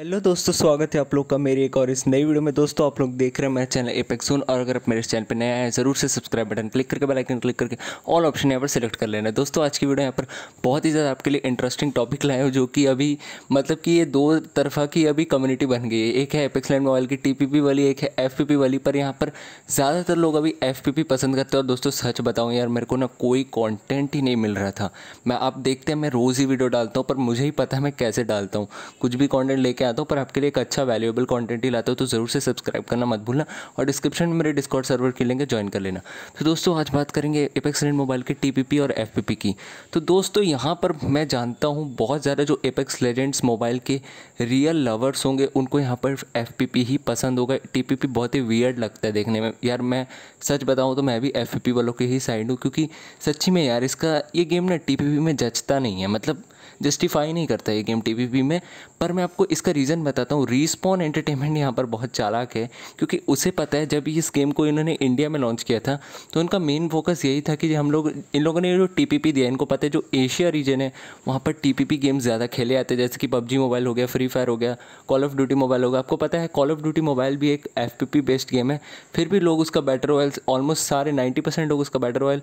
hello दोस्तों स्वागत है आप लोग का मेरी एक और इस नई वीडियो में दोस्तों आप लोग देख रहे हैं मेरा चैनल एपेक्सोन और अगर आप मेरे चैनल पर नया है ज़रूर से सब्सक्राइब बटन क्लिक करके बेल आइकन क्लिक करके ऑल ऑप्शन यहाँ पर सेलेक्ट कर लेना दोस्तों आज की वीडियो यहाँ पर बहुत ही ज़्यादा आपके लिए इंटरेस्टिंग टॉपिक लाए हो जो कि अभी मतलब कि ये दो तरफा की अभी कम्युनिटी बन गई है एक है एपेक्स लैंड मोबाइल की टी वाली एक है एफ वाली पर यहाँ पर ज़्यादातर लोग अभी एफ पसंद करते हैं और दोस्तों सच बताऊँ यार मेरे को ना कोई कॉन्टेंट ही नहीं मिल रहा था मैं आप देखते हैं मैं रोज़ ही वीडियो डालता हूँ पर मुझे ही पता है मैं कैसे डालता हूँ कुछ भी कॉन्टेंट लेके आता हूँ पर आपके लिए एक अच्छा वैल्यूएबल कॉन्टेंट ही लाता हूँ तो ज़रूर से सब्सक्राइब करना मत भूलना और डिस्क्रिप्शन में मेरे डिस्कॉर्ड सर्वर के लेंगे ज्वाइन कर लेना तो दोस्तों आज बात करेंगे एपेक्स लेन मोबाइल के टी और एफ की तो दोस्तों यहाँ पर मैं जानता हूँ बहुत ज़्यादा जो एपेक्स लेजेंड्स मोबाइल के रियल लवर्स होंगे उनको यहाँ पर एफ ही पसंद होगा टी बहुत ही वियर्ड लगता है देखने में यार मैं सच बताऊँ तो मैं भी एफ वालों के ही साइड हूँ क्योंकि सच्ची में यार इसका ये गेम ना टी में जचता नहीं है मतलब जस्टिफाई नहीं करता ये गेम टी में पर मैं आपको इसका रीज़न बताता हूँ रिस्पॉन एंटरटेनमेंट यहाँ पर बहुत चालाक है क्योंकि उसे पता है जब इस गेम को इन्होंने इंडिया में लॉन्च किया था तो उनका मेन फोकस यही था कि हम लोग इन लोगों ने जो टी दिया इनको पता है जो एशिया रीजन है वहाँ पर टी गेम ज़्यादा खेले जाते हैं जैसे कि पबजी मोबाइल हो गया फ्री फायर हो गया कॉल ऑफ ड्यूटी मोबाइल हो गया आपको पता है कॉल ऑफ ड्यूटी मोबाइल भी एक एफ बेस्ड गेम है फिर भी लोग उसका बैटर रॉयल ऑलमोस्ट सारे नाइन्टी लोग उसका बैटर रॉयल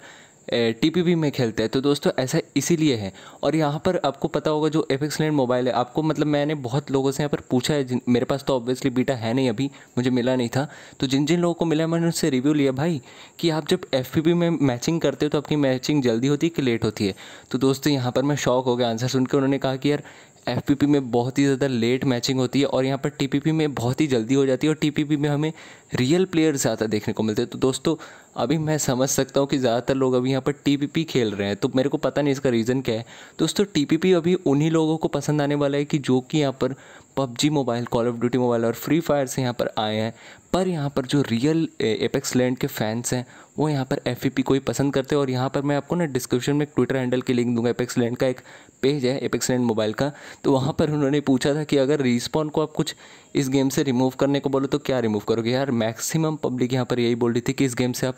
टीपीपी में खेलते हैं तो दोस्तों ऐसा इसीलिए है और यहाँ पर आपको पता होगा जो एफ लैंड मोबाइल है आपको मतलब मैंने बहुत लोगों से यहाँ पर पूछा है मेरे पास तो ऑब्वियसली बीटा है नहीं अभी मुझे मिला नहीं था तो जिन जिन लोगों को मिला मैंने उनसे रिव्यू लिया भाई कि आप जब एफ में मैचिंग करते हो तो आपकी मैचिंग जल्दी होती है कि लेट होती है तो दोस्तों यहाँ पर मैं शौक हो गया आंसर सुनकर उन्होंने कहा कि यार एफ में बहुत ही ज़्यादा लेट मैचिंग होती है और यहाँ पर टी में बहुत ही जल्दी हो जाती है और टी में हमें रियल प्लेयर ज़्यादा देखने को मिलते हैं तो दोस्तों अभी मैं समझ सकता हूँ कि ज़्यादातर लोग अभी यहाँ पर टी खेल रहे हैं तो मेरे को पता नहीं इसका रीज़न क्या है दोस्तों टी पी अभी उन्हीं लोगों को पसंद आने वाला है कि जो कि यहाँ पर PUBG mobile Call of Duty mobile और फ्री फायर से यहाँ पर आए हैं पर यहाँ पर जो रियल एपेक्स लैंड के फैंस हैं वो यहाँ पर एफ को ही पसंद करते हैं और यहाँ पर मैं आपको ना डिस्क्रिप्शन में ट्विटर हैंडल की लिंक दूंगा एपेक्स लैंड का एक पेज है एपेक्स लैंड मोबाइल का तो वहाँ पर उन्होंने पूछा था कि अगर रिस्पॉन्ड को आप कुछ इस गेम से रिमूव करने को बोलो तो क्या रिमूव करोगे यार मैक्सिमम पब्लिक यहाँ पर यही बोल रही थी कि इस गेम से आप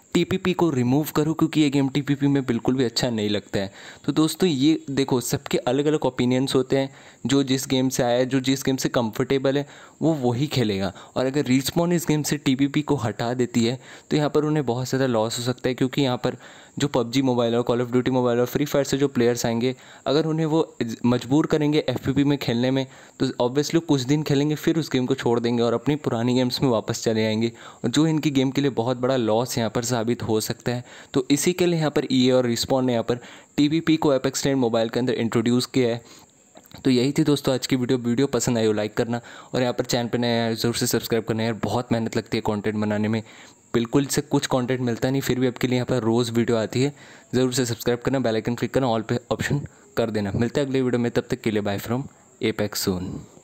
टीपीपी को रिमूव करो क्योंकि ये गेम टीपीपी में बिल्कुल भी अच्छा नहीं लगता है तो दोस्तों ये देखो सबके अलग अलग ओपिनियंस होते हैं जो जिस गेम से आया है जो जिस गेम से कंफर्टेबल है वो वही खेलेगा और अगर रिस्पॉन इस गेम से टीपीपी को हटा देती है तो यहाँ पर उन्हें बहुत ज़्यादा लॉस हो सकता है क्योंकि यहाँ पर जो पबजी मोबाइल और कॉल ऑफ ड्यूटी मोबाइल और फ्री फायर से जो प्लेयर्स आएंगे अगर उन्हें वो मजबूर करेंगे एफ में खेलने में तो ऑब्वियसली कुछ दिन खेलेंगे फिर उस गेम को छोड़ देंगे और अपनी पुरानी गेम्स में वापस चले आएंगे और जो इनकी गेम के लिए बहुत बड़ा लॉस यहाँ पर साबित हो सकता है तो इसी के लिए यहाँ पर ई e और रिस्पॉन्ड ने यहाँ पर टी को एप एक्सटेंड मोबाइल के अंदर इंट्रोड्यूस किया है तो यही थी दोस्तों आज की वीडियो वीडियो पसंद आई हो लाइक करना और यहाँ पर चैनल पर नया जरूर से सब्सक्राइब करना यार बहुत मेहनत लगती है कंटेंट बनाने में बिल्कुल से कुछ कंटेंट मिलता नहीं फिर भी आपके लिए यहाँ पर रोज़ वीडियो आती है ज़रूर से सब्सक्राइब करना बेल आइकन क्लिक करना ऑल पे ऑप्शन कर देना मिलता है अगले वीडियो में तब तक के लिए बाय फ्रॉम एपेक्स सोन